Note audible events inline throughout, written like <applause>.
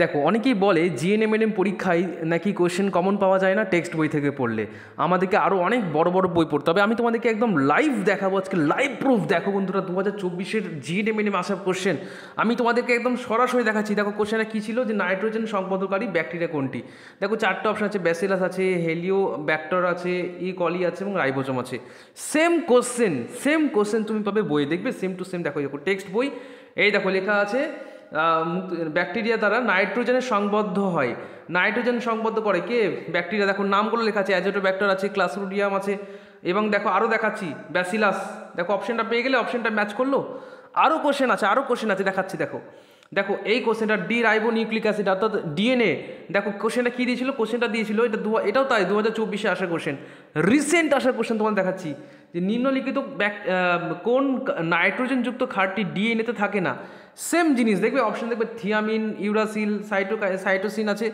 দেখো অনেকেই বলে জিএনএমএনএম পরীক্ষায় নাকি কোশ্চেন কমন পাওয়া যায় না টেক্সট বই থেকে পড়লে আমাদেরকে আরও অনেক বড় বড় বই পড়তে হবে আমি তোমাদেরকে একদম লাইভ দেখাবো আজকে লাইভ প্রুফ দেখো বন্ধুরা দু হাজার চব্বিশের জিএনএমএনএম আসার কোশ্চেন আমি তোমাদেরকে একদম সরাসরি দেখাচ্ছি দেখো কোশ্চেনটা কী ছিল যে নাইট্রোজেন সম্পদকারী ব্যাকটেরিয়া কোনটি দেখো চারটে অপশন আছে ব্যাসেলাস আছে হেলিও ব্যাক্টর আছে ই e. কলি আছে এবং রাইবোজম আছে সেম কোশ্চেন সেম কোশ্চেন তুমি পাবে বইয়ে দেখবে সেম টু সেম দেখো দেখো টেক্সট বই এই দেখো লেখা আছে ব্যাকটেরিয়া দ্বারা নাইট্রোজেনের সংবদ্ধ হয় নাইট্রোজেন সংবদ্ধ করে কে ব্যাকটেরিয়া দেখো নামগুলো লেখা আছে অ্যাজোটোব্যাক্টর আছে ক্লাসরুডিয়াম আছে এবং দেখো আরও দেখাচ্ছি ব্যাসিলাস দেখো অপশানটা পেয়ে গেলে অপশানটা ম্যাচ করলো আরও কোশ্চেন আছে আরও কোশ্চেন আছে দেখাচ্ছি দেখো দেখো এই কোশ্চেনটা ডি রাইবো নিউক্লিক অ্যাসিড অর্থাৎ ডিএনএ দেখো কোশ্চেনটা কী দিয়েছিল কোশ্চেনটা দিয়েছিল এটা দু এটাও তাই দু হাজার চব্বিশে আসা কোশ্চেন রিসেন্ট আসা কোশ্চেন তোমার দেখাচ্ছি যে নিম্নলিখিত ব্যাক কোন নাইট্রোজেনযুক্ত খাটটি ডিএনএতে থাকে না সেম জিনিস দেখবে অপশন দেখবে থিয়ামিন ইউরাসিল সাইটো সাইটোসিন আছে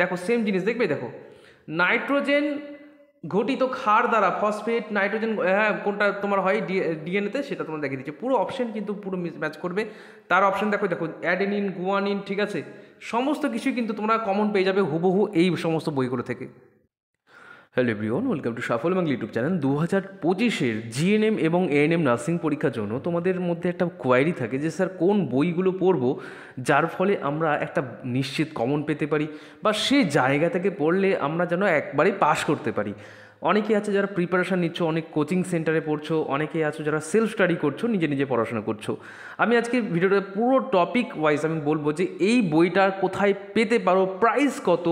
দেখো সেম জিনিস দেখবে দেখো নাইট্রোজেন ঘটিত ক্ষার দ্বারা ফসফেট নাইট্রোজেন হ্যাঁ কোনটা তোমার হয় ডিএনএতে সেটা তোমার দেখিয়ে দিচ্ছে পুরো অপশন কিন্তু পুরো ম্যাচ করবে তার অপশন দেখো দেখো অ্যাডেনিন গুয়ানিন ঠিক আছে সমস্ত কিছুই কিন্তু তোমরা কমন পেয়ে যাবে হুবহু এই সমস্ত বইগুলো থেকে hello everyone welcome to Safal Bangla YouTube channel দু হাজার পঁচিশের জিএনএম এবং এএনএম নার্সিং পরীক্ষার জন্য তোমাদের মধ্যে একটা কোয়ারি থাকে যে স্যার কোন বইগুলো পড়ব যার ফলে আমরা একটা নিশ্চিত কমন পেতে পারি বা সেই জায়গা থেকে পড়লে আমরা যেন একবারে পাশ করতে পারি অনেকেই আছে যারা প্রিপারেশান নিচ্ছ অনেক কোচিং সেন্টারে পড়ছো অনেকেই আছো যারা সেলফ স্টাডি করছো নিজে নিজে পড়াশোনা করছো আমি আজকে ভিডিওটা পুরো টপিক ওয়াইজ আমি বলবো যে এই বইটার কোথায় পেতে পারো প্রাইস কত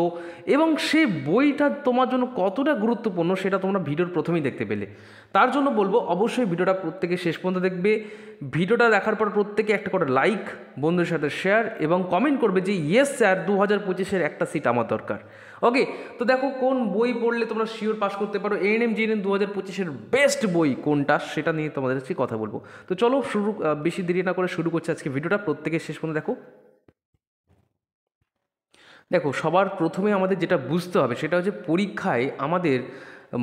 এবং সে বইটা তোমার জন্য কতটা গুরুত্বপূর্ণ সেটা তোমরা ভিডিওর প্রথমেই দেখতে পেলে তার জন্য বলবো অবশ্যই ভিডিওটা প্রত্যেকে শেষ পর্যন্ত দেখবে ভিডিওটা দেখার পর প্রত্যেকে একটা করে লাইক বন্ধুদের সাথে শেয়ার এবং কমেন্ট করবে যে ইয়েস স্যার দু হাজার পঁচিশের একটা সিট আমার দরকার ওকে তো দেখো কোন বই পড়লে তোমরা শিওর পাস করতে পারো এন এম জিএন দু হাজার পঁচিশের বেস্ট বই কোনটা সেটা নিয়ে তোমাদের কাছে কথা বলবো তো চলো শুরু বেশি দেরি না করে শুরু করছে আজকে ভিডিওটা প্রত্যেকে শেষ পর্যন্ত দেখো দেখো সবার প্রথমে আমাদের যেটা বুঝতে হবে সেটা হচ্ছে পরীক্ষায় আমাদের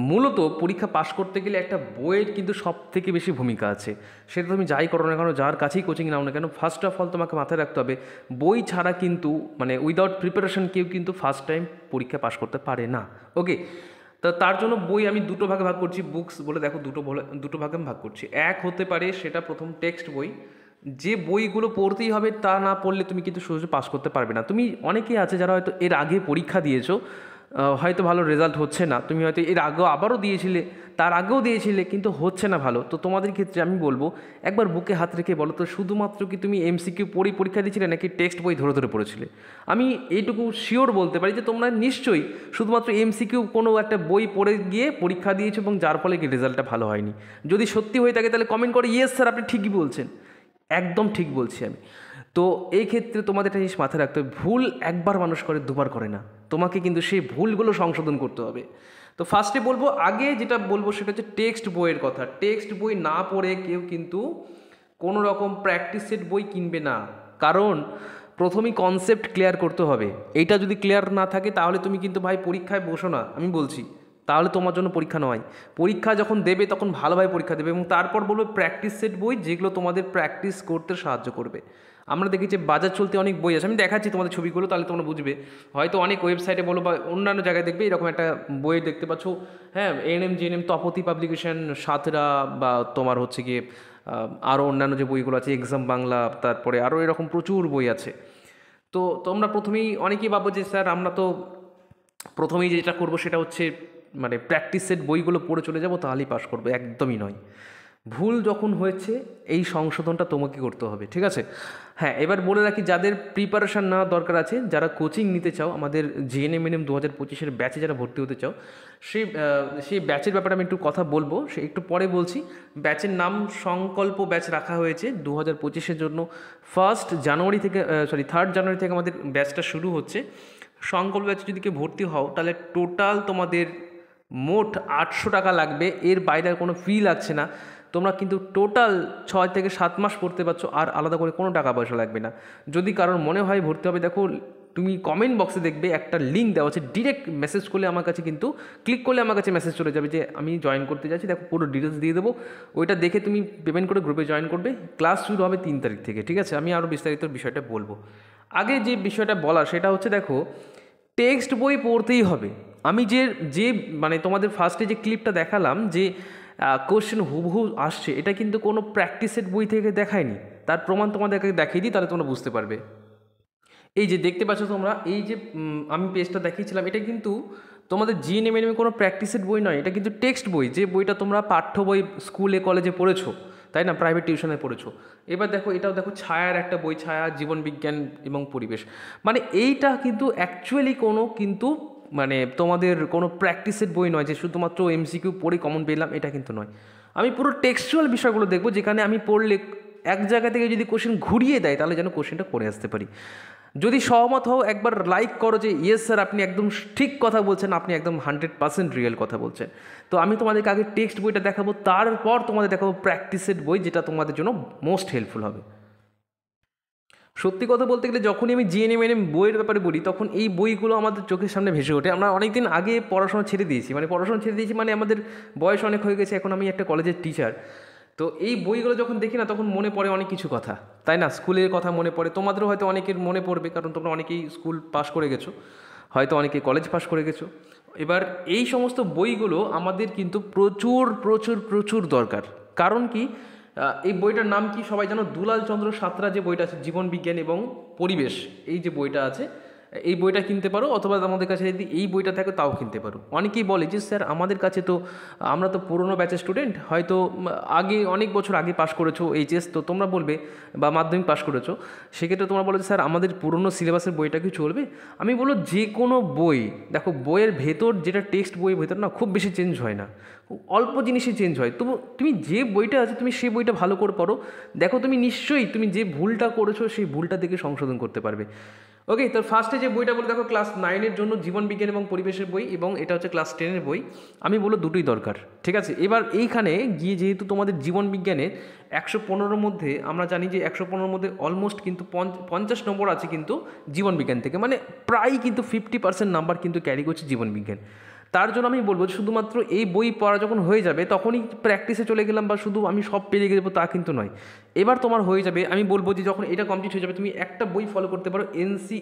মূলত পরীক্ষা পাশ করতে গেলে একটা বইয়ের কিন্তু সব থেকে বেশি ভূমিকা আছে সেটা তুমি যাই করো না কেন যার কাছেই কোচিং নাও না কেন ফার্স্ট অফ অল তোমাকে মাথায় রাখতে হবে বই ছাড়া কিন্তু মানে উইদাউট প্রিপারেশন কেউ কিন্তু ফার্স্ট টাইম পরীক্ষা পাশ করতে পারে না ওকে তো তার জন্য বই আমি দুটো ভাগে ভাগ করছি বুকস বলে দেখো দুটো দুটো ভাগে আমি ভাগ করছি এক হতে পারে সেটা প্রথম টেক্সট বই যে বইগুলো পড়তেই হবে তা না পড়লে তুমি কিন্তু সহজে পাশ করতে পারবে না তুমি অনেকেই আছে যারা হয়তো এর আগে পরীক্ষা দিয়েছো হয়তো ভালো রেজাল্ট হচ্ছে না তুমি হয়তো এর আগেও আবারও দিয়েছিলে তার আগেও দিয়েছিলে কিন্তু হচ্ছে না ভালো তো তোমাদের ক্ষেত্রে আমি বলবো একবার বুকে হাত রেখে বলো তো শুধুমাত্র কি তুমি এমসিকিউ পড়ে পরীক্ষা দিয়েছিলে নাকি টেক্সট বই ধরে ধরে পড়েছিলে আমি এইটুকু শিওর বলতে পারি যে তোমরা নিশ্চয়ই শুধুমাত্র এমসিকিউ কোনো একটা বই পড়ে গিয়ে পরীক্ষা দিয়েছো এবং যার ফলে কি রেজাল্টটা ভালো হয়নি যদি সত্যি হয়ে থাকে তাহলে কমেন্ট করে ইয়েস স্যার আপনি ঠিকই বলছেন একদম ঠিক বলছি আমি তো এই ক্ষেত্রে তোমাদের একটা জিনিস মাথায় রাখতে হবে ভুল একবার মানুষ করে দুবার করে না তোমাকে কিন্তু সেই ভুলগুলো সংশোধন করতে হবে তো ফার্স্টে বলবো আগে যেটা বলবো সেটা হচ্ছে টেক্সট বইয়ের কথা টেক্সট বই না পড়ে কেউ কিন্তু কোনো রকম প্র্যাকটিসের বই কিনবে না কারণ প্রথমেই কনসেপ্ট ক্লিয়ার করতে হবে এইটা যদি ক্লিয়ার না থাকে তাহলে তুমি কিন্তু ভাই পরীক্ষায় বসো না আমি বলছি তাহলে তোমার জন্য পরীক্ষা নয় পরীক্ষা যখন দেবে তখন ভালোভাবে পরীক্ষা দেবে এবং তারপর বলবে প্র্যাকটিস সেট বই যেগুলো তোমাদের প্র্যাকটিস করতে সাহায্য করবে আমরা দেখি যে বাজার চলতে অনেক বই আছে আমি দেখাচ্ছি তোমাদের ছবিগুলো তাহলে তোমরা বুঝবে হয়তো অনেক ওয়েবসাইটে বলো বা অন্যান্য জায়গায় দেখবে এরকম একটা বই দেখতে পাচ্ছ হ্যাঁ N M N M Tapati publication সাতরা বা তোমার হচ্ছে গিয়ে আরও অন্যান্য যে বইগুলো আছে এক্সাম বাংলা তারপরে আরও এরকম প্রচুর বই আছে তো তোমরা প্রথমেই অনেকেই ভাবো যে স্যার আমরা তো প্রথমেই যেটা করব সেটা হচ্ছে মানে প্র্যাকটিসের বইগুলো পড়ে চলে যাব তাহলেই পাশ করবো একদমই নয় ভুল যখন হয়েছে এই সংশোধনটা তোমাকে করতে হবে ঠিক আছে হ্যাঁ এবার বলে রাখি যাদের প্রিপারেশান নেওয়া দরকার আছে যারা কোচিং নিতে চাও আমাদের জিএনএম এম দু হাজার পঁচিশের ব্যাচে যারা ভর্তি হতে চাও সেই সেই ব্যাচের ব্যাপারে আমি একটু কথা বলবো সে একটু পরে বলছি ব্যাচের নাম সংকল্প ব্যাচ রাখা হয়েছে দু হাজার পঁচিশের জন্য ফার্স্ট জানুয়ারি থেকে সরি থার্ড জানুয়ারি থেকে আমাদের ব্যাচটা শুরু হচ্ছে সংকল্প ব্যাচে যদি কেউ ভর্তি হও তাহলে টোটাল তোমাদের মোট আটশো টাকা লাগবে এর বাইরে কোনো ফি লাগছে না তোমরা কিন্তু টোটাল ছয় থেকে সাত মাস পড়তে পারছো আর আলাদা করে কোনো টাকা পয়সা লাগবে না যদি কারোর মনে হয় ভর্তি হবে দেখো তুমি কমেন্ট বক্সে দেখবে একটা লিঙ্ক দেওয়া আছে ডিরেক্ট মেসেজ করলে আমার কাছে কিন্তু ক্লিক করলে আমার কাছে মেসেজ চলে যাবে যে আমি জয়েন করতে যাচ্ছি দেখো পুরো ডিটেলস দিয়ে দেবো ওইটা দেখে তুমি পেমেন্ট করে গ্রুপে জয়েন করবে ক্লাস শুরু হবে তিন তারিখ থেকে ঠিক আছে আমি আরও বিস্তারিত বিষয়টা বলবো আগে যে বিষয়টা বলার সেটা হচ্ছে দেখো টেক্সট বই পড়তেই হবে আমি যে যে মানে তোমাদের ফার্স্টে যে ক্লিপটা দেখালাম যে কোশ্চেন হুবহু আসছে এটা কিন্তু কোনো প্র্যাকটিসের বই থেকে দেখায়নি তার প্রমাণ তোমাদেরকে দেখিয়ে দিই তাহলে তোমরা বুঝতে পারবে এই যে দেখতে পাচ্ছ তোমরা এই যে আমি পেজটা দেখিয়েছিলাম এটা কিন্তু তোমাদের জিএনএম এনএমে কোনো প্র্যাকটিসের বই নয় এটা কিন্তু টেক্সট বই যে বইটা তোমরা পাঠ্য বই স্কুলে কলেজে পড়েছো তাই না প্রাইভেট টিউশনে পড়েছো এবার দেখো এটাও দেখো ছায়ার একটা বই ছায়া জীবনবিজ্ঞান এবং পরিবেশ মানে এইটা কিন্তু অ্যাকচুয়ালি কোনো কিন্তু মানে তোমাদের কোনো প্র্যাকটিসের বই নয় যে শুধুমাত্র এমসিকিউ পড়ে কমন পেলাম এটা কিন্তু নয় আমি পুরো টেক্সচুয়াল বিষয়গুলো দেখবো যেখানে আমি পড়লে এক জায়গা থেকে যদি কোশ্চেন ঘুরিয়ে দেয় তাহলে যেন কোশ্চেনটা করে আসতে পারি যদি সহমত হও একবার লাইক করো যে ইয়েস স্যার আপনি একদম ঠিক কথা বলছেন আপনি একদম হান্ড্রেড পার্সেন্ট রিয়েল কথা বলছেন তো আমি তোমাদেরকে আগে টেক্সট বইটা দেখাবো তারপর তোমাদের দেখাবো প্র্যাকটিসের বই যেটা তোমাদের জন্য মোস্ট হেল্পফুল হবে সত্যি কথা বলতে গেলে যখনই আমি জিএনএম এনএম বইয়ের ব্যাপারে বলি তখন এই বইগুলো আমাদের চোখের সামনে ভেসে ওঠে আমরা অনেক দিন আগে পড়াশোনা ছেড়ে দিয়েছি মানে পড়াশোনা ছেড়ে দিয়েছি মানে আমাদের বয়স অনেক হয়ে গেছে এখন আমি একটা কলেজের টিচার তো এই বইগুলো যখন দেখি না তখন মনে পড়ে অনেক কিছু কথা তাই না স্কুলের কথা মনে পড়ে তোমাদেরও হয়তো অনেকের মনে পড়বে কারণ তোমরা অনেকেই স্কুল পাশ করে গেছো হয়তো অনেকে কলেজ পাশ করে গেছো এবার এই সমস্ত বইগুলো আমাদের কিন্তু প্রচুর প্রচুর প্রচুর দরকার কারণ কি এই বইটার নাম কি সবাই জানো দুলাল চন্দ্র সাঁতরা যে বইটা আছে জীবন বিজ্ঞান এবং পরিবেশ এই যে বইটা আছে এই বইটা কিনতে পারো অথবা আমাদের কাছে যদি এই বইটা থাকে তাও কিনতে পারো অনেকেই বলে যে স্যার আমাদের কাছে তো আমরা তো পুরনো ব্যাচের স্টুডেন্ট হয়তো আগে অনেক বছর আগে পাশ করেছো এইচএস তো তোমরা বলবে বা মাধ্যমিক পাশ করেছো সেক্ষেত্রে তোমরা বলো যে স্যার আমাদের পুরনো সিলেবাসের বইটা কি চলবে আমি বলো যে কোনো বই দেখো বইয়ের ভেতর যেটা টেক্সট বইয়ের ভেতর না খুব বেশি চেঞ্জ হয় না অল্প জিনিসই চেঞ্জ হয় তবু তুমি যে বইটা আছে তুমি সেই বইটা ভালো করে পড়ো দেখো তুমি নিশ্চয়ই তুমি যে ভুলটা করেছো সেই ভুলটা থেকে সংশোধন করতে পারবে ওকে তো ফার্স্টে যে বইটা বলে দেখো ক্লাস নাইনের জন্য জীবন বিজ্ঞান এবং পরিবেশের বই এবং এটা হচ্ছে ক্লাস টেনের বই আমি বলো দুটোই দরকার ঠিক আছে এবার এইখানে গিয়ে যেহেতু তোমাদের জীবন বিজ্ঞানের একশো পনেরোর মধ্যে আমরা জানি যে একশো পনেরোর মধ্যে অলমোস্ট কিন্তু পঞ্চাশ নম্বর আছে কিন্তু জীবন বিজ্ঞান থেকে মানে প্রায় কিন্তু ফিফটি পার্সেন্ট নাম্বার কিন্তু ক্যারি করছে জীবন বিজ্ঞান তার জন্য আমি বলবো শুধুমাত্র এই বই পড়া যখন হয়ে যাবে তখনই প্র্যাকটিসে চলে গেলাম বা শুধু আমি সব পেরে গেলে তা কিন্তু নয় এবার তোমার হয়ে যাবে আমি বলবো যে যখন এটা কমপ্লিট হয়ে যাবে তুমি একটা বই ফলো করতে পারো এনসি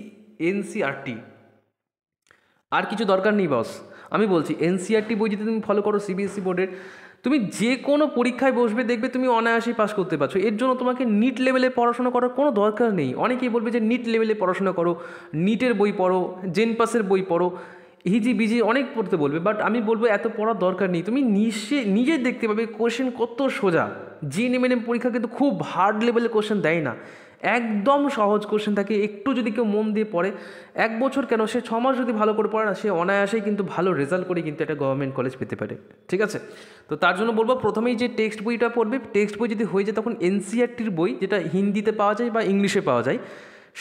এনসিআরটি আর কিছু দরকার নেই বস আমি বলছি এনসিআরটি বই যদি তুমি ফলো করো সিবিএসসি e বোর্ডের তুমি যে কোনো পরীক্ষায় বসবে দেখবে তুমি অনায়াসেই পাস করতে পারছো এর জন্য তোমাকে নিট লেভেলে পড়াশোনা করার কোনো দরকার নেই অনেকেই বলবে যে নিট লেভেলে পড়াশোনা করো নিটের বই পড়ো জেনপাসের বই পড়ো হিজি বিজি অনেক পড়তে বলবে বাট আমি বলবো এত পড়ার দরকার নেই তুমি নিশ্চয় নিজে দেখতে পাবে কোশ্চেন কত সোজা জিএনএমএনএম পরীক্ষা কিন্তু খুব হার্ড লেভেলের কোশ্চেন দেয় না একদম সহজ কোশ্চেন থাকে একটু যদি কেউ মন দিয়ে পড়ে এক বছর কেন সে ছ মাস যদি ভালো করে পড়ে না সে অনায়াসেই কিন্তু ভালো রেজাল্ট করে কিন্তু একটা গভর্নমেন্ট কলেজ পেতে পারে ঠিক আছে তো তার জন্য বলবো প্রথমেই যে টেক্সট বইটা পড়বে টেক্সট বই যদি হয়ে যায় তখন এনসিআরটির e বই যেটা হিন্দিতে পাওয়া যায় বা ইংলিশে পাওয়া যায়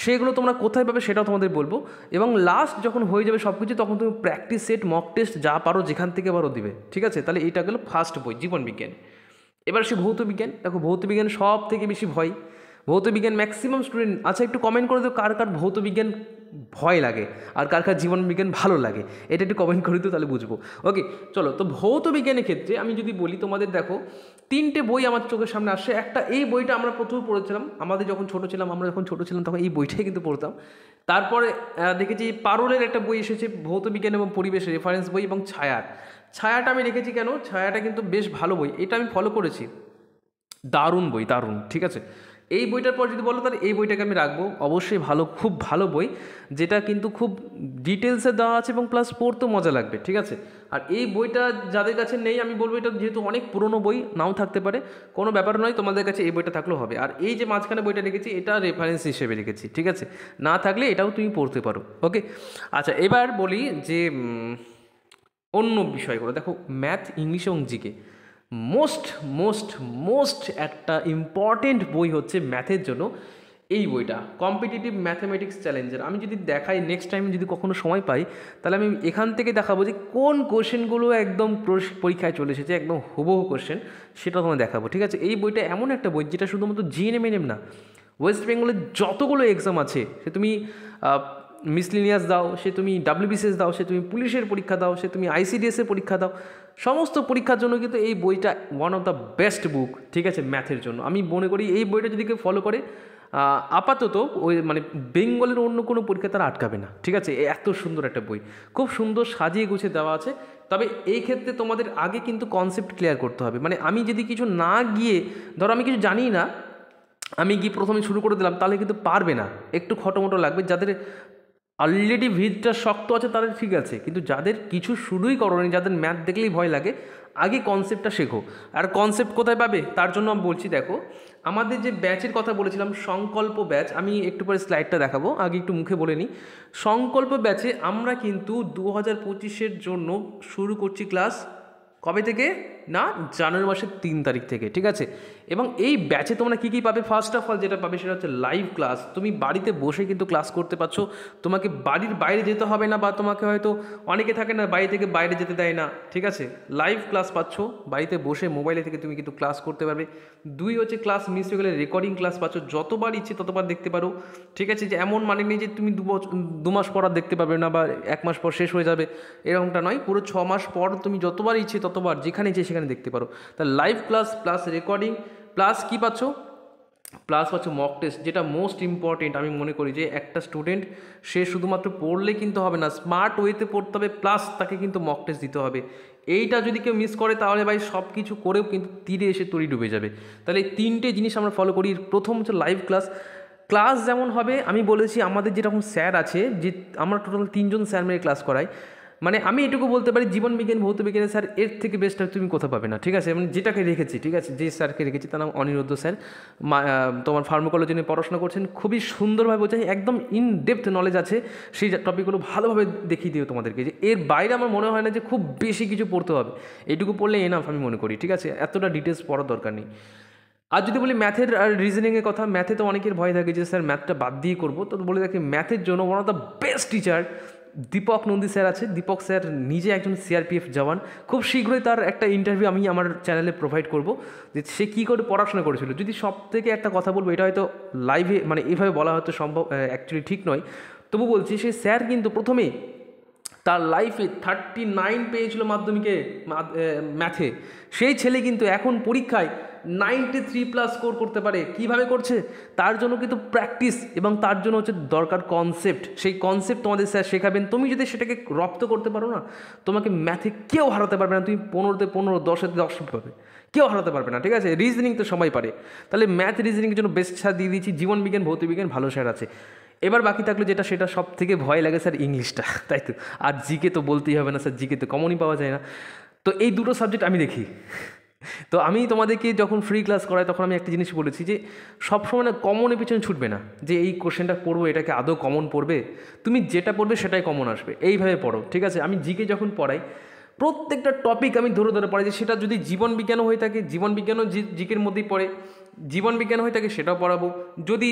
সেগুলো তোমরা কোথায় পাবে সেটাও তোমাদের বলবো এবং লাস্ট যখন হয়ে যাবে সব কিছু তখন তুমি প্র্যাকটিস সেট মক টেস্ট যা পারো যেখান থেকে পারো দিবে ঠিক আছে তাহলে এটা গেলো ফার্স্ট বই জীবন বিজ্ঞান এবার সে ভৌত বিজ্ঞান দেখো ভৌত বিজ্ঞান সব থেকে বেশি ভয় ভৌতবিজ্ঞান ম্যাক্সিমাম স্টুডেন্ট আচ্ছা একটু কমেন্ট করে দিও কার কার ভৌতবিজ্ঞান ভয় লাগে আর কার কার জীবনবিজ্ঞান ভালো লাগে এটা একটু কমেন্ট করে দিও তাহলে বুঝবো ওকে চলো তো ভৌতবিজ্ঞানের ক্ষেত্রে আমি যদি বলি তোমাদের দেখো তিনটে বই আমার চোখের সামনে আসে একটা এই বইটা আমরা প্রথমে পড়েছিলাম আমাদের যখন ছোটো ছিলাম আমরা যখন ছোটো ছিলাম তখন এই বইটাই কিন্তু পড়তাম তারপরে দেখেছি পারুলের একটা বই এসেছে ভৌতবিজ্ঞান এবং পরিবেশ রেফারেন্স বই এবং ছায়ার ছায়াটা আমি রেখেছি কেন ছায়াটা কিন্তু বেশ ভালো বই এটা আমি ফলো করেছি দারুণ বই দারুণ ঠিক আছে এই বইটার পর যদি বলো তাহলে এই বইটাকে আমি রাখবো অবশ্যই ভালো খুব ভালো বই যেটা কিন্তু খুব ডিটেলসে দেওয়া আছে এবং প্লাস পড়তেও মজা লাগবে ঠিক আছে আর এই বইটা যাদের কাছে নেই আমি বলবো এটা যেহেতু অনেক পুরনো বই নাও থাকতে পারে কোনো ব্যাপার নয় তোমাদের কাছে এই বইটা থাকলেও হবে আর এই যে মাঝখানে বইটা রেখেছি এটা রেফারেন্স হিসেবে রেখেছি ঠিক আছে না থাকলে এটাও তুমি পড়তে পারো ওকে আচ্ছা এবার বলি যে অন্য বিষয়গুলো দেখো ম্যাথ ইংলিশ এবং জিকে মোস্ট মোস্ট মোস্ট একটা ইম্পর্টেন্ট বই হচ্ছে ম্যাথের জন্য এই বইটা কম্পিটিটিভ ম্যাথমেটিক্স চ্যালেঞ্জের আমি যদি দেখাই নেক্সট টাইম যদি কখনো সময় পাই তাহলে আমি এখান থেকে দেখাবো যে কোন কোশ্চেনগুলো একদম পরীক্ষায় চলে এসেছে একদম হুবহু কোশ্চেন সেটা তোমায় দেখাবো ঠিক আছে এই বইটা এমন একটা বই যেটা শুধুমাত্র জিএনএম এনএম না ওয়েস্ট বেঙ্গলের যতগুলো এক্সাম আছে সে তুমি মিসলিনিয়াস দাও সে তুমি ডাব্লিউবিসিএস দাও সে তুমি পুলিশের পরীক্ষা দাও সে তুমি আইসিডিএসের পরীক্ষা দাও সমস্ত পরীক্ষার জন্য কিন্তু এই বইটা one of the best book ঠিক আছে ম্যাথের জন্য আমি মনে করি এই বইটা যদি কেউ ফলো করে আপাতত ওই মানে বেঙ্গলের অন্য কোনো পরীক্ষা তারা আটকাবে না ঠিক আছে এত সুন্দর একটা বই খুব সুন্দর সাজিয়ে গুছিয়ে দেওয়া আছে তবে এই ক্ষেত্রে তোমাদের আগে কিন্তু কনসেপ্ট ক্লিয়ার করতে হবে মানে আমি যদি কিছু না গিয়ে ধরো আমি কিছু জানি না আমি গিয়ে প্রথমে শুরু করে দিলাম তাহলে কিন্তু পারবে না একটু খটোমটো লাগবে যাদের অলরেডি ভিতটা শক্ত আছে তাদের ঠিক আছে কিন্তু যাদের কিছু শুরুই করনি যাদের ম্যাথ দেখলেই ভয় লাগে আগে কনসেপ্টটা শেখো আর কনসেপ্ট কোথায় পাবে তার জন্য আমি বলছি দেখো আমাদের যে ব্যাচের কথা বলেছিলাম সংকল্প ব্যাচ আমি একটু পরে স্লাইডটা দেখাবো আগে একটু মুখে বলে নিই সংকল্প ব্যাচে আমরা কিন্তু দু হাজার পঁচিশের জন্য শুরু করছি ক্লাস কবে থেকে না জানুয়ারি মাসের তিন তারিখ থেকে ঠিক আছে এবং এই ব্যাচে তোমরা কী কী পাবে ফার্স্ট অফ অল যেটা পাবে সেটা হচ্ছে লাইভ ক্লাস তুমি বাড়িতে বসে কিন্তু ক্লাস করতে পারছো তোমাকে বাড়ির বাইরে যেতে হবে না বা তোমাকে হয়তো অনেকে থাকে না বাড়ি থেকে বাইরে যেতে দেয় না ঠিক আছে লাইভ ক্লাস পাচ্ছ বাড়িতে বসে মোবাইলে থেকে তুমি কিন্তু ক্লাস করতে পারবে দুই হচ্ছে ক্লাস মিস হয়ে গেলে রেকর্ডিং ক্লাস পাচ্ছ যতবার ইচ্ছে ততবার দেখতে পারো ঠিক আছে যে এমন মানে নেই যে তুমি দু বছর দু মাস পর আর দেখতে পাবে না বা এক মাস পর শেষ হয়ে যাবে এরকমটা নয় পুরো ছ মাস পর তুমি যতবার ইচ্ছে ততবার যেখানে যে সেখানে দেখতে পারো তা live class plus recording plus কি পাচ্ছ প্লাস পাচ্ছ মক টেস্ট যেটা মোস্ট ইম্পর্টেন্ট আমি মনে করি যে একটা স্টুডেন্ট সে শুধুমাত্র পড়লে কিন্তু হবে না স্মার্ট ওয়েতে পড়তে হবে প্লাস তাকে কিন্তু মক টেস্ট দিতে হবে এইটা যদি কেউ মিস করে তাহলে ভাই সব কিছু করেও কিন্তু তীরে এসে তরি ডুবে যাবে তাহলে এই তিনটে জিনিস আমরা ফলো করি প্রথম হচ্ছে লাইভ ক্লাস ক্লাস যেমন হবে আমি বলেছি আমাদের যেরকম স্যার আছে যে আমরা টোটাল তিনজন স্যার মেয়ে ক্লাস করাই মানে আমি এটুকু বলতে পারি জীবন বিজ্ঞান ভৌত বিজ্ঞানের স্যার এর থেকে বেস্ট আর তুমি কোথাও পাবে না ঠিক আছে মানে যেটাকে রেখেছি ঠিক আছে যে স্যারকে রেখেছি তার নাম অনিরুদ্ধ স্যার তোমার ফার্মোকোলজি নিয়ে পড়াশোনা করছেন খুবই সুন্দরভাবে বোঝাই একদম ইন ডেপথ নলেজ আছে সেই টপিকগুলো ভালোভাবে দেখিয়ে দিও তোমাদেরকে যে এর বাইরে আমার মনে হয় না যে খুব বেশি কিছু পড়তে হবে এটুকু পড়লে এনাফ আমি মনে করি ঠিক আছে এতটা ডিটেলস পড়ার দরকার নেই আর যদি বলি ম্যাথের আর রিজনিংয়ের কথা ম্যাথে তো অনেকের ভয় থাকে যে স্যার ম্যাথটা বাদ দিয়ে করবো তো বলে থাকি ম্যাথের জন্য one of the best teacher Deepak Nandi sir আছে দীপক স্যার নিজে একজন সিআরপিএফ জওয়ান খুব শীঘ্রই তার একটা ইন্টারভিউ আমি আমার চ্যানেলে প্রোভাইড করব যে সে কী করে পড়াশোনা করেছিল যদি সব থেকে একটা কথা বলবো এটা হয়তো লাইভে মানে এভাবে বলা হয়তো সম্ভব অ্যাকচুয়ালি ঠিক নয় তবু বলছি সে স্যার কিন্তু প্রথমে তার লাইফে থার্টি নাইন পেয়েছিল মাধ্যমিকে ম্যাথে সেই ছেলে কিন্তু এখন পরীক্ষায় নাইনটি থ্রি প্লাস স্কোর করতে পারে কিভাবে করছে তার জন্য কিন্তু প্র্যাকটিস এবং তার জন্য হচ্ছে দরকার কনসেপ্ট সেই কনসেপ্ট তোমাদের স্যার শেখাবেন তুমি যদি সেটাকে রপ্ত করতে পারো না তোমাকে ম্যাথে কেউ হারাতে পারবে না তুমি পনেরোতে পনেরো দশে দশ পাবে কেউ হারাতে পারবে না ঠিক আছে রিজনিং তো সবাই পারে তাহলে ম্যাথ রিজনিংয়ের জন্য বেস্ট স্যার দিয়ে দিয়েছি জীবন বিজ্ঞান ভৌতিক বিজ্ঞান ভালো স্যার আছে এবার বাকি থাকলো যেটা সেটা সব থেকে ভয় লাগে স্যার ইংলিশটা <laughs> তাই তো আর জিকে তো বলতেই হবে না স্যার জিকে তো কমনই পাওয়া যায় না তো এই দুটো সাবজেক্ট আমি দেখি তো আমি তোমাদেরকে যখন ফ্রি ক্লাস করাই তখন আমি একটা জিনিস বলেছি যে সবসময় না কমনের পিছনে ছুটবে না যে এই কোশ্চেনটা পড়বো এটাকে আদৌ কমন পড়বে তুমি যেটা পড়বে সেটাই কমন আসবে এইভাবে পড়ো ঠিক আছে আমি জিকে যখন পড়াই প্রত্যেকটা টপিক আমি ধরে ধরে পড়াই যে সেটা যদি জীবনবিজ্ঞানও হয়ে থাকে জীবনবিজ্ঞানও জিকের মধ্যেই পড়ে জীবন বিজ্ঞান হয়ে থাকে সেটাও পড়াবো যদি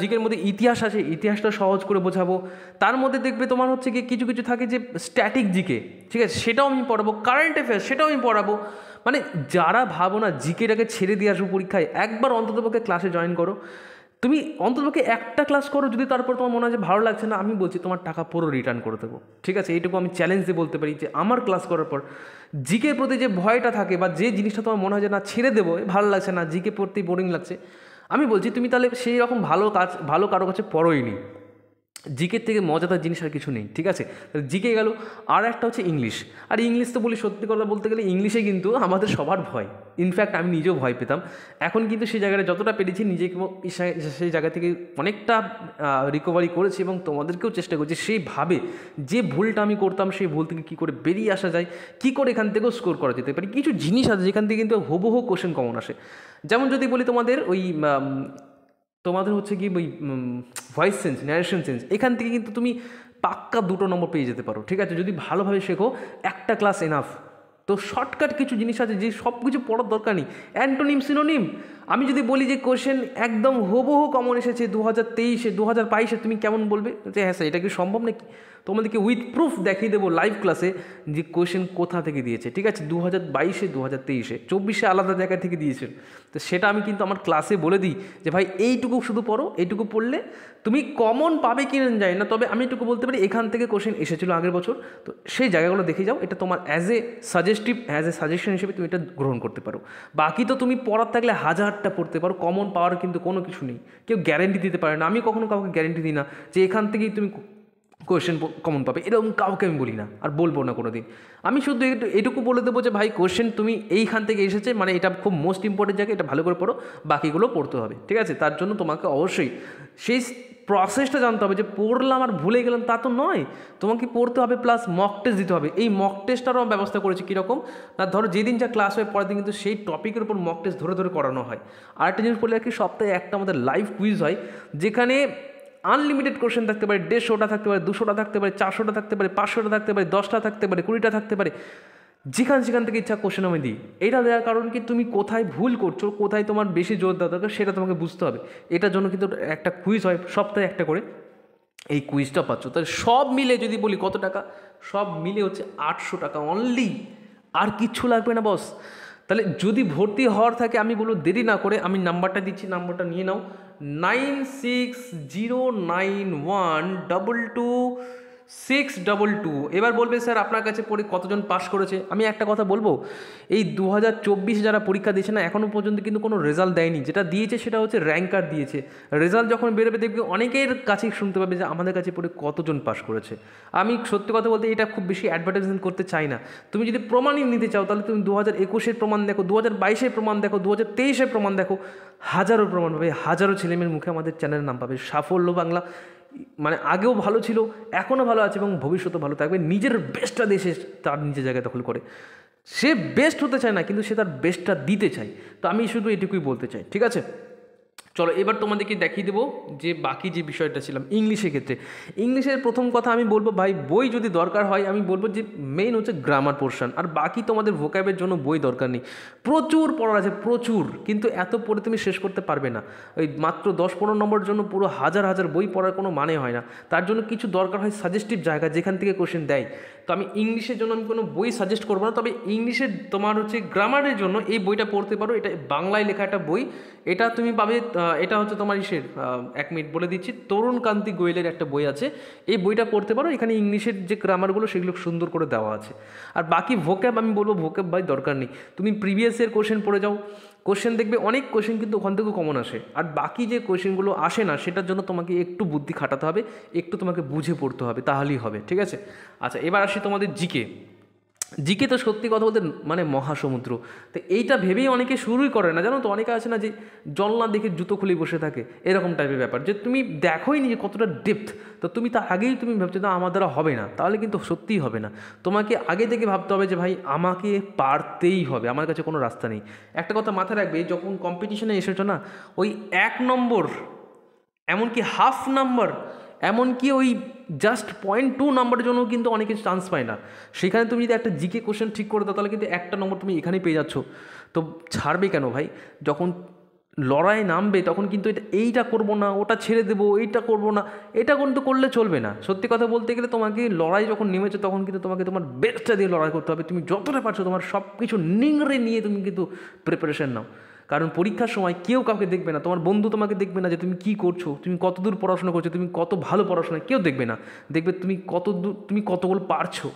জিকের মধ্যে ইতিহাস আছে ইতিহাসটা সহজ করে বোঝাবো তার মধ্যে দেখবে তোমার হচ্ছে কি কিছু কিছু থাকে যে স্ট্যাটিক জিকে ঠিক আছে সেটাও আমি পড়াবো কারেন্ট অ্যাফেয়ার সেটাও আমি পড়াবো মানে যারা ভাবো না জিকেটাকে ছেড়ে দিয়ে আসবো পরীক্ষায় একবার অন্ততপক্ষে ক্লাসে জয়েন করো তুমি অন্ততপক্ষে একটা ক্লাস করো যদি তারপর তোমার মনে হয় যে ভালো লাগছে না আমি বলছি তোমার টাকা পুরো রিটার্ন করে দেবো ঠিক আছে এইটুকু আমি চ্যালেঞ্জ দিয়ে বলতে পারি যে আমার ক্লাস করার পর জিকের প্রতি যে ভয়টা থাকে বা যে জিনিসটা তোমার মনে হয় যে না ছেড়ে দেবো ভালো লাগছে না জিকে পড়তেই বোরিং লাগছে আমি বলছি তুমি তাহলে সেই রকম ভালো কাজ ভালো কারো কাছে পড়োই নি জিকের থেকে মজাদার জিনিস আর কিছু নেই ঠিক আছে জিকে গেল আর একটা হচ্ছে ইংলিশ আর ইংলিশ তো বলি সত্যি কথা বলতে গেলে ইংলিশে কিন্তু আমাদের সবার ভয় ইনফ্যাক্ট আমি নিজেও ভয় পেতাম এখন কিন্তু সেই জায়গাটা যতটা পেরেছি নিজেকে সেই জায়গা থেকে অনেকটা রিকভারি করেছি এবং তোমাদেরকেও চেষ্টা করছি সেইভাবে যে ভুলটা আমি করতাম সেই ভুল থেকে কী করে বেরিয়ে আসা যায় কী করে এখান থেকেও স্কোর করা যেতে পারে কিছু জিনিস আছে যেখান থেকে কিন্তু হুবহু কোশ্চেন কমন আসে যেমন যদি বলি তোমাদের ওই তোমাদের হচ্ছে কি ওই ভয়েস সেন্স ন্যারেশন সেন্স এখান থেকে কিন্তু তুমি পাক্কা দুটো নম্বর পেয়ে যেতে পারো ঠিক আছে যদি ভালোভাবে শেখো একটা ক্লাস এনাফ তো শর্টকাট কিছু জিনিস আছে যে সব কিছু পড়ার দরকার নেই অ্যান্টোনিম সিনোনিম আমি যদি বলি যে কোশ্চেন একদম হুবহু কমন এসেছে দু হাজার তেইশে দু হাজার বাইশে তুমি কেমন বলবে যে হ্যাঁ স্যার এটা কি সম্ভব নাকি তোমাদেরকে উইথ প্রুফ দেখিয়ে দেবো লাইভ ক্লাসে যে কোশ্চেন কোথা থেকে দিয়েছে ঠিক আছে দু হাজার বাইশে দু হাজার তেইশে চব্বিশে আলাদা জায়গা থেকে দিয়েছেন তো সেটা আমি কিন্তু আমার ক্লাসে বলে দিই যে ভাই এইটুকু শুধু পড়ো এইটুকু পড়লে তুমি কমন পাবে কি না জানি না তবে আমি এটুকু বলতে পারি এখান থেকে কোশ্চেন এসেছিলো আগের বছর তো সেই জায়গাগুলো দেখে যাও এটা তোমার as a suggestive as a suggestion হিসেবে তুমি এটা গ্রহণ করতে পারো বাকি তো তুমি পড়ার থাকলে হাজার হাজারটা পড়তে পারো কমন পাওয়ার কিন্তু কোনো কিছু নেই কেউ গ্যারেন্টি দিতে পারে না আমি কখনো কাউকে গ্যারেন্টি দিই না যে এখান থেকেই তুমি কোয়েশ্চেন কমন পাবে এরকম কাউকে আমি বলি না আর বলবো না কোনো দিন আমি শুধু এটুকু বলে দেবো যে ভাই কোয়েশ্চেন তুমি এইখান থেকে এসেছে মানে এটা খুব মোস্ট ইম্পর্টেন্ট জায়গায় এটা ভালো করে পড়ো বাকিগুলো পড়তে হবে ঠিক আছে তার জন্য তোমাকে অবশ্যই সেই প্রসেসটা জানতে হবে যে পড়লাম আর ভুলে গেলাম তা তো নয় তোমাকে পড়তে হবে প্লাস মক টেস্ট দিতে হবে এই মক টেস্টটারও ব্যবস্থা করেছি কীরকম না ধরো যেদিন যা ক্লাস হয় পরের দিন কিন্তু সেই টপিকের উপর মক টেস্ট ধরে ধরে করানো হয় একটা জিনিস বলে আর কি সপ্তাহে একটা আমাদের লাইভ কুইজ হয় যেখানে আনলিমিটেড কোশ্চেন থাকতে পারে দেড়শোটা থাকতে পারে দুশোটা থাকতে পারে চারশোটা থাকতে পারে পাঁচশোটা থাকতে পারে দশটা থাকতে পারে কুড়িটা থাকতে পারে যেখান সেখান থেকে ইচ্ছা কোশ্চেন আমি দিই এটা দেওয়ার কারণ কি তুমি কোথায় ভুল করছো কোথায় তোমার বেশি জোর দেওয়া দরকার সেটা তোমাকে বুঝতে হবে এটার জন্য কিন্তু একটা কুইজ হয় সপ্তাহে একটা করে এই কুইজটা পাচ্ছ তাহলে সব মিলে যদি বলি কত টাকা সব মিলে হচ্ছে আটশো টাকা অনলি আর কিচ্ছু লাগবে না বস তাহলে যদি ভর্তি হওয়ার থাকে আমি বলবো দেরি না করে আমি নাম্বারটা দিচ্ছি নাম্বারটা নিয়ে নাও nine six zero nine one double two six double two এবার বলবে স্যার আপনার কাছে পড়ে কতজন পাস করেছে আমি একটা কথা বলবো এই দু যারা পরীক্ষা দিয়েছে না এখনও পর্যন্ত কিন্তু কোনো রেজাল্ট দেয়নি যেটা দিয়েছে সেটা হচ্ছে র্যাঙ্কার দিয়েছে রেজাল্ট যখন বেরোবে দেখবে অনেকের কাছেই শুনতে পাবে যে আমাদের কাছে পড়ে কতজন পাস করেছে আমি সত্যি কথা বলতে এটা খুব বেশি অ্যাডভার্টাইজমেন্ট করতে চাই না তুমি যদি প্রমাণই নিতে চাও তাহলে তুমি দু হাজার একুশের প্রমাণ দেখো দু হাজার বাইশের প্রমাণ দেখো দু হাজার তেইশের প্রমাণ দেখো হাজারো প্রমাণ পাবে হাজারো ছেলেমেয়ের মুখে আমাদের চ্যানেলের নাম পাবে সাফল্য বাংলা মানে আগেও ভালো ছিল এখনও ভালো আছে এবং ভবিষ্যতও ভালো থাকবে নিজের বেস্টটা দেশে তার নিজের জায়গায় দখল করে সে বেস্ট হতে চায় না কিন্তু সে তার বেস্টটা দিতে চায় তো আমি শুধু এটুকুই বলতে চাই ঠিক আছে চলো এবার তোমাদেরকে দেখিয়ে দেবো যে বাকি যে বিষয়টা ছিলাম ইংলিশের ক্ষেত্রে ইংলিশের প্রথম কথা আমি বলবো ভাই বই যদি দরকার হয় আমি বলবো যে মেইন হচ্ছে গ্রামার পোর্শন আর বাকি তোমাদের ভোকাবের জন্য বই দরকার নেই প্রচুর পড়ার আছে প্রচুর কিন্তু এত পড়ে তুমি শেষ করতে পারবে না ওই মাত্র দশ পনেরো নম্বর জন্য পুরো হাজার হাজার বই পড়ার কোনো মানে হয় না তার জন্য কিছু দরকার হয় সাজেস্টিভ জায়গা যেখান থেকে কোশ্চেন দেয় তো আমি ইংলিশের জন্য আমি কোনো বই সাজেস্ট করবো না তবে ইংলিশের তোমার হচ্ছে গ্রামারের জন্য এই বইটা পড়তে পারো এটা বাংলায় লেখা একটা বই এটা তুমি পাবে এটা হচ্ছে তোমার ইসের এক মিনিট বলে দিচ্ছি তরুণ কান্তি গোয়েলের একটা বই আছে এই বইটা পড়তে পারো এখানে ইংলিশের যে গ্রামারগুলো সেগুলো সুন্দর করে দেওয়া আছে আর বাকি ভোক্যাব আমি বলবো ভোক্যাব ভাই দরকার নেই তুমি প্রিভিয়াস ইয়ার কোশ্চেন পড়ে যাও কোয়েশ্চেন দেখবে অনেক কোশ্চেন কিন্তু ওখান থেকেও কমন আসে আর বাকি যে কোশ্চেনগুলো আসে না সেটার জন্য তোমাকে একটু বুদ্ধি খাটাতে হবে একটু তোমাকে বুঝে পড়তে হবে তাহলেই হবে ঠিক আছে আচ্ছা এবার আসি তোমাদের জিকে জিকে তো সত্যি কথা বলতে মানে মহাসমুদ্র তো এইটা ভেবেই অনেকে শুরুই করে না জানো তো অনেকে আছে না যে জলনা দেখে জুতো খুলে বসে থাকে এরকম টাইপের ব্যাপার যে তুমি দেখোই নি যে কতটা ডেপথ তো তুমি তা আগেই তুমি ভাবছো না আমার দ্বারা হবে না তাহলে কিন্তু সত্যিই হবে না তোমাকে আগে থেকে ভাবতে হবে যে ভাই আমাকে পারতেই হবে আমার কাছে কোনো রাস্তা নেই একটা কথা মাথায় রাখবে যখন কম্পিটিশনে এসেছো না ওই এক নম্বর এমনকি হাফ নাম্বার এমনকি ওই জাস্ট পয়েন্ট টু নম্বরের জন্য কিন্তু অনেকে চান্স পায় না সেখানে তুমি যদি একটা জিকে কোশ্চেন ঠিক করে দাও তাহলে কিন্তু একটা নম্বর তুমি এখানেই পেয়ে যাচ্ছ তো ছাড়বে কেন ভাই যখন লড়াই নামবে তখন কিন্তু এটা এইটা করবো না ওটা ছেড়ে দেবো এইটা করবো না এটা কিন্তু করলে চলবে না সত্যি কথা বলতে গেলে তোমাকে লড়াই যখন নেমেছে তখন কিন্তু তোমাকে তোমার বেস্টটা দিয়ে লড়াই করতে হবে তুমি যতটা পারছো তোমার সব কিছু নিংড়ে নিয়ে তুমি কিন্তু প্রিপারেশন নাও কারণ পরীক্ষার সময় কেউ কাউকে দেখবে না তোমার বন্ধু তোমাকে দেখবে না যে তুমি কি করছো তুমি কতদূর পড়াশোনা করছো তুমি কত ভালো পড়াশোনা কেউ দেখবে না দেখবে তুমি কত দূর তুমি কতগুলো পারছো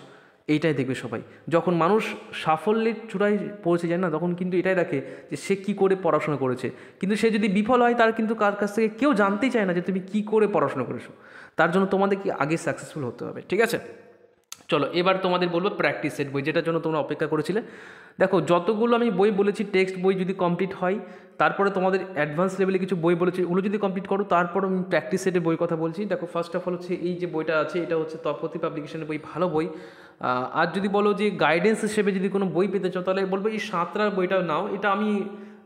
এইটাই দেখবে সবাই যখন মানুষ সাফল্যের চূড়ায় পৌঁছে যায় না তখন কিন্তু এটাই রাখে যে সে কী করে পড়াশোনা করেছে কিন্তু সে যদি বিফল হয় তার কিন্তু কার কাছ থেকে কেউ জানতেই চায় না যে তুমি কি করে পড়াশোনা করেছো তার জন্য তোমাদেরকে আগে সাকসেসফুল হতে হবে ঠিক আছে চলো এবার তোমাদের বলবো প্র্যাকটিস সেট বই যেটার জন্য তোমরা অপেক্ষা করেছিলে দেখো যতগুলো আমি বই বলেছি টেক্সট বই যদি কমপ্লিট হয় তারপরে তোমাদের অ্যাডভান্স লেভেলে কিছু বই বলেছি ওগুলো যদি কমপ্লিট করো তারপর আমি প্র্যাকটিস সেটের বই কথা বলছি দেখো ফার্স্ট অফ অল হচ্ছে এই যে বইটা আছে এটা হচ্ছে তপতি পাবলিকেশনের বই ভালো বই আর যদি বলো যে গাইডেন্স হিসেবে যদি কোনো বই পেতে চাও তাহলে বলবো এই সাঁতরার বইটা নাও এটা আমি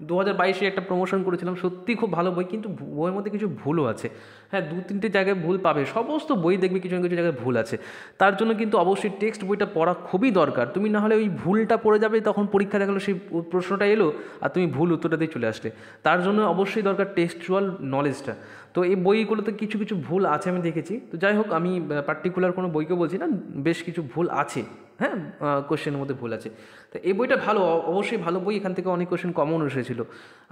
দু হাজার বাইশে একটা প্রমোশন করেছিলাম সত্যি খুব ভালো বই কিন্তু বইয়ের মধ্যে কিছু ভুলও আছে হ্যাঁ দু তিনটে জায়গায় ভুল পাবে সমস্ত বই দেখবে কিছু না কিছু জায়গায় ভুল আছে তার জন্য কিন্তু অবশ্যই টেক্সট বইটা পড়া খুবই দরকার তুমি না হলে ওই ভুলটা পড়ে যাবে তখন পরীক্ষা দেখালো সেই প্রশ্নটা এলো আর তুমি ভুল উত্তরটা দিয়ে চলে আসলে তার জন্য অবশ্যই দরকার টেক্সচুয়াল নলেজটা তো এই বইগুলোতে কিছু কিছু ভুল আছে আমি দেখেছি তো যাই হোক আমি পার্টিকুলার কোনো বইকে বলছি না বেশ কিছু ভুল আছে হ্যাঁ কোশ্চেনের মধ্যে ভুল আছে তো এই বইটা ভালো অবশ্যই ভালো বই এখান থেকে অনেক কোশ্চেন কমন এসেছিলো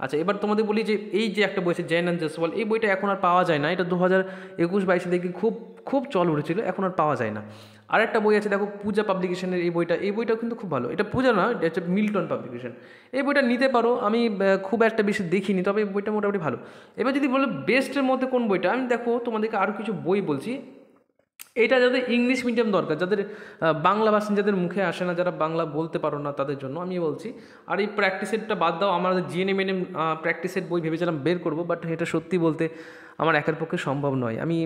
আচ্ছা এবার তোমাদের বলি যে এই যে একটা বই আছে জৈন অ্যান্ড জসওয়াল এই বইটা এখন আর পাওয়া যায় না এটা দু হাজার একুশ বাইশে দেখি খুব খুব চল উঠেছিল এখন আর পাওয়া যায় না আর একটা বই আছে দেখো পূজা পাবলিকেশনের এই বইটা এই বইটাও কিন্তু খুব ভালো এটা পূজা না এটা হচ্ছে মিল্টন পাবলিকেশন এই বইটা নিতে পারো আমি খুব একটা বেশি দেখিনি তবে এই বইটা মোটামুটি ভালো এবার যদি বলো বেস্টের মধ্যে কোন বইটা আমি দেখো তোমাদেরকে আরও কিছু বই বলছি এটা যাদের ইংলিশ মিডিয়াম দরকার যাদের বাংলা ভাষা যাদের মুখে আসে না যারা বাংলা বলতে পারো না তাদের জন্য আমি বলছি আর এই প্র্যাকটিস সেটটা বাদ দাও আমার জিএনএম এনএম প্র্যাকটিস সেট বই ভেবেছিলাম বের করবো বাট এটা সত্যি বলতে আমার একের পক্ষে সম্ভব নয় আমি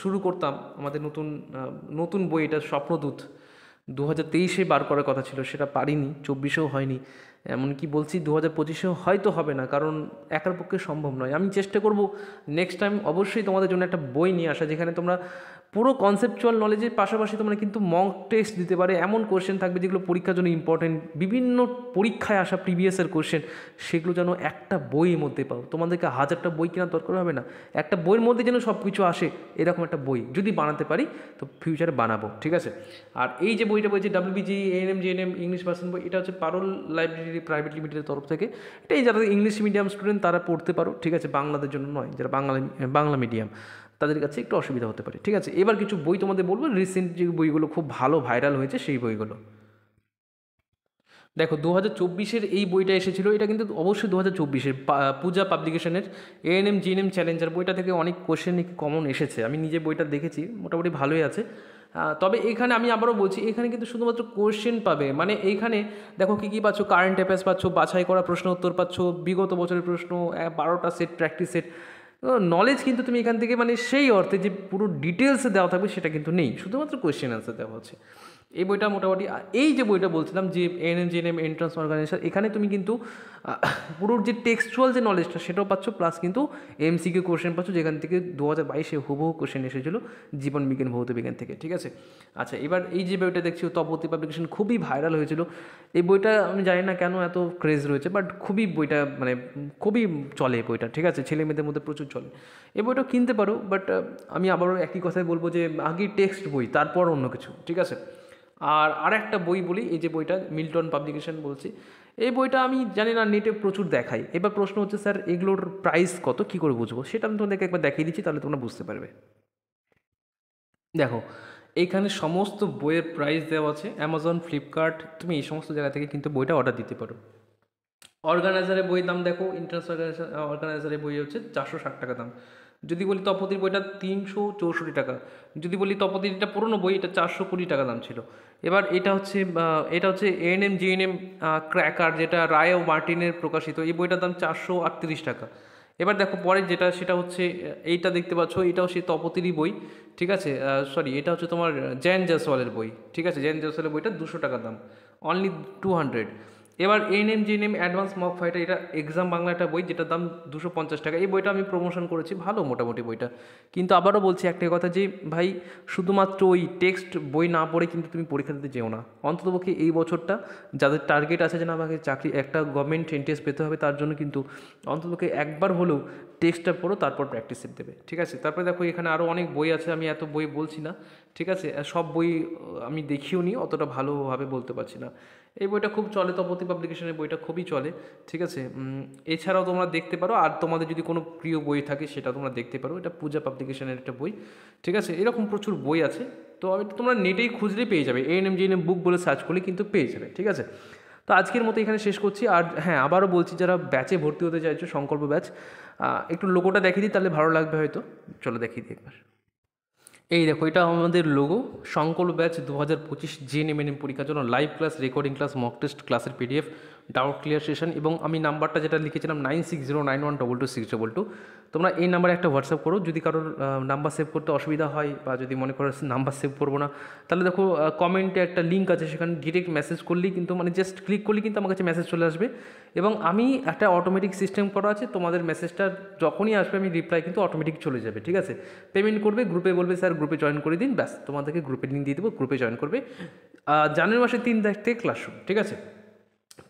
শুরু করতাম আমাদের নতুন নতুন বই এটা স্বপ্নদূত দু হাজার তেইশে বার করার কথা ছিল সেটা পারিনি চব্বিশেও হয়নি এমনকি বলছি দু হাজার পঁচিশেও হয়তো হবে না কারণ একার পক্ষে সম্ভব নয় আমি চেষ্টা করব নেক্সট টাইম অবশ্যই তোমাদের জন্য একটা বই নিয়ে আসা যেখানে তোমরা পুরো কনসেপচুয়াল নলেজের পাশাপাশি তোমার কিন্তু মক টেস্ট দিতে পারে এমন কোশ্চেন থাকবে যেগুলো পরীক্ষার জন্য ইম্পর্টেন্ট বিভিন্ন পরীক্ষায় আসা প্রিভিয়াসের কোশ্চেন সেগুলো যেন একটা বইয়ের মধ্যে পাও তোমাদেরকে হাজারটা বই কেনার দরকার হবে না একটা বইয়ের মধ্যে যেন সব কিছু আসে এরকম একটা বই যদি বানাতে পারি তো ফিউচারে বানাবো ঠিক আছে আর এই যে বইটা বলছি WBG G NM English version বই এটা হচ্ছে পারল লাইব্রেরি প্রাইভেট লিমিটেডের তরফ থেকে এটাই যারা ইংলিশ মিডিয়াম স্টুডেন্ট তারা পড়তে পারো ঠিক আছে বাংলাদের জন্য নয় যারা বাংলা বাংলা মিডিয়াম তাদের কাছে একটু অসুবিধা হতে পারে ঠিক আছে এবার কিছু বই তোমাদের বলবো রিসেন্ট যে বইগুলো খুব ভালো ভাইরাল হয়েছে সেই বইগুলো দেখো দু হাজার চব্বিশের এই বইটা এসেছিল এটা কিন্তু অবশ্যই দু হাজার চব্বিশের পূজা পাবলিকেশনের এএনএম জিএনএম চ্যালেঞ্জার বইটা থেকে অনেক কোশ্চেন কমন এসেছে আমি নিজে বইটা দেখেছি মোটামুটি ভালোই আছে তবে এখানে আমি আবারও বলছি এখানে কিন্তু শুধুমাত্র কোশ্চেন পাবে মানে এইখানে দেখো কী কী পাচ্ছ কারেন্ট অ্যাফেয়ার্স পাচ্ছ বাছাই করা প্রশ্ন উত্তর পাচ্ছ বিগত বছরের প্রশ্ন বারোটা সেট প্র্যাকটিস সেট নলেজ কিন্তু তুমি এখান থেকে মানে সেই অর্থে যে পুরো ডিটেলসে দেওয়া থাকবে সেটা কিন্তু নেই শুধুমাত্র কোয়েশ্চেন অ্যান্সার দেওয়া হচ্ছে এই বইটা মোটামুটি এই যে বইটা বলছিলাম যে N M G M entrance organisation এখানে তুমি কিন্তু পুরো যে টেক্সচুয়াল যে নলেজটা সেটাও পাচ্ছ প্লাস কিন্তু এম সি কিউ কোশ্চেন পাচ্ছ যেখান থেকে দু হাজার বাইশে হুবহু কোশ্চেন এসেছিলো জীবন বিজ্ঞান ভৌত বিজ্ঞান থেকে ঠিক আছে আচ্ছা এবার এই যে বইটা দেখছি তপতি পাবলিকেশন খুবই ভাইরাল হয়েছিল এই বইটা আমি জানি না কেন এত ক্রেজ রয়েছে বাট খুবই বইটা মানে খুবই চলে বইটা ঠিক আছে ছেলে মেয়েদের মধ্যে প্রচুর চলে এই বইটা কিনতে পারো বাট আমি আবারও একই কথাই বলবো যে আগে টেক্সট বই তারপর অন্য কিছু ঠিক আছে আর আর একটা বই বলি এই যে বইটা মিল্টন পাবলিকেশন বলছি এই বইটা আমি জানি না নেটে প্রচুর দেখাই এবার প্রশ্ন হচ্ছে স্যার এগুলোর প্রাইস কত কী করে বুঝবো সেটা আমি তোমাদেরকে একবার দেখিয়ে দিচ্ছি তাহলে তোমরা বুঝতে পারবে দেখো এইখানে সমস্ত বইয়ের প্রাইস দেওয়া আছে অ্যামাজন ফ্লিপকার্ট তুমি এই সমস্ত জায়গা থেকে কিন্তু বইটা অর্ডার দিতে পারো অর্গানাইজারের বইয়ের দাম দেখো ইন্টারন্যাশনাল অর্গানাইজারের বই হচ্ছে চারশো ষাট টাকা দাম যদি বলি তপতির বইটা তিনশো চৌষট্টি টাকা যদি বলি তপতির এটা পুরনো বই এটা চারশো কুড়ি টাকা দাম ছিল এবার এটা হচ্ছে এটা হচ্ছে N M GN M cracker যেটা রায় ও মার্টিনের প্রকাশিত এই বইটার দাম চারশো আটত্রিশ টাকা এবার দেখো পরে যেটা সেটা হচ্ছে এইটা দেখতে পাচ্ছ এটাও সেই তপতিরই বই ঠিক আছে সরি এটা হচ্ছে তোমার জ্যান জাসওয়ালের বই ঠিক আছে জ্যান জাসওয়ালের বইটা দুশো টাকা দাম অনলি টু হান্ড্রেড এবার N M G M advance mock fighter এটা এক্সাম বাংলা একটা বই যেটার দাম দুশো পঞ্চাশ টাকা এই বইটা আমি প্রমোশন করেছি ভালো মোটামুটি বইটা কিন্তু আবারও বলছি একটা কথা যে ভাই শুধুমাত্র ওই টেক্সট বই না পড়ে কিন্তু তুমি পরীক্ষা দিতে যেও না অন্ততপক্ষে এই বছরটা যাদের টার্গেট আছে যে না আমাকে চাকরি একটা গভর্নমেন্ট এন্ট্রেস পেতে হবে তার জন্য কিন্তু অন্ততপক্ষে একবার হলেও টেক্সটটা পড়ো তারপর প্র্যাকটিসের দেবে ঠিক আছে তারপরে দেখো এখানে আরও অনেক বই আছে আমি এত বই বলছি না ঠিক আছে সব বই আমি দেখিও নি অতটা ভালোভাবে বলতে পারছি না এই বইটা খুব চলে তপতি পাবলিকেশনের বইটা খুবই চলে ঠিক আছে এছাড়াও তোমরা দেখতে পারো আর তোমাদের যদি কোনো প্রিয় বই থাকে সেটা তোমরা দেখতে পারো এটা পূজা পাবলিকেশনের একটা বই ঠিক আছে এরকম প্রচুর বই আছে তো আমি তোমরা নেটেই খুঁজলেই পেয়ে যাবে এন এম এম বুক বলে সার্চ করলে কিন্তু পেয়ে যাবে ঠিক আছে তো আজকের মতো এখানে শেষ করছি আর হ্যাঁ আবারও বলছি যারা ব্যাচে ভর্তি হতে চাইছো সংকল্প ব্যাচ একটু লোগোটা দেখিয়ে দিই তাহলে ভালো লাগবে হয়তো চলো দেখিয়ে দিই একবার এই দেখো এটা আমাদের লোগো সংকল ব্যাচ দু হাজার পঁচিশ এন এম পরীক্ষার জন্য live class recording class mock test ক্লাসের পিডিএফ ডাউট ক্লিয়ার সেশন এবং আমি নাম্বারটা যেটা লিখেছিলাম nine six zero nine one double two six double two তোমরা এই নাম্বারে একটা হোয়াটসঅ্যাপ করো যদি কারোর নাম্বার সেভ করতে অসুবিধা হয় বা যদি মনে করো নাম্বার সেভ করবো না তাহলে দেখো কমেন্টে একটা লিঙ্ক আছে সেখানে ডিরেক্ট মেসেজ করলেই কিন্তু মানে জাস্ট ক্লিক করলেই কিন্তু আমার কাছে মেসেজ চলে আসবে এবং আমি একটা অটোমেটিক সিস্টেম করা আছে তোমাদের মেসেজটা যখনই আসবে আমি রিপ্লাই কিন্তু অটোমেটিক চলে যাবে ঠিক আছে পেমেন্ট করবে গ্রুপে বলবে স্যার গ্রুপে জয়েন করে দিন ব্যাস তোমাদেরকে গ্রুপে লিঙ্ক দিয়ে দেবো গ্রুপে জয়েন করবে জানুয়ারি মাসের তিন তারিখ থেকে ক্লাস শুরু ঠিক আছে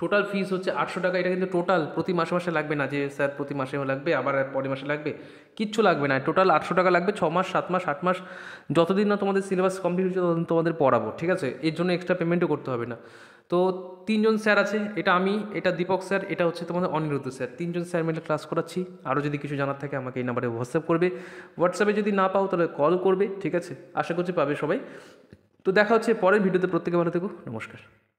টোটাল ফিস হচ্ছে আটশো টাকা এটা কিন্তু টোটাল প্রতি মাসে মাসে লাগবে না যে স্যার প্রতি মাসে লাগবে আবার পরের মাসে লাগবে কিচ্ছু লাগবে না টোটাল আটশো টাকা লাগবে ছ মাস সাত মাস আট মাস যতদিন না তোমাদের সিলেবাস কমপ্লিট হচ্ছে ততদিন তোমাদের পড়াবো ঠিক আছে এর জন্য এক্সট্রা পেমেন্টও করতে হবে না তো তিনজন স্যার আছে এটা আমি এটা দীপক স্যার এটা হচ্ছে তোমাদের অনিরুদ্ধ স্যার তিনজন স্যার মিলে ক্লাস করাচ্ছি আরও যদি কিছু জানার থাকে আমাকে এই নাম্বারে হোয়াটসঅ্যাপ করবে হোয়াটসঅ্যাপে যদি না পাও তাহলে কল করবে ঠিক আছে আশা করছি পাবে সবাই তো দেখা হচ্ছে পরের ভিডিওতে প্রত্যেকে ভালো থেকো নমস্কার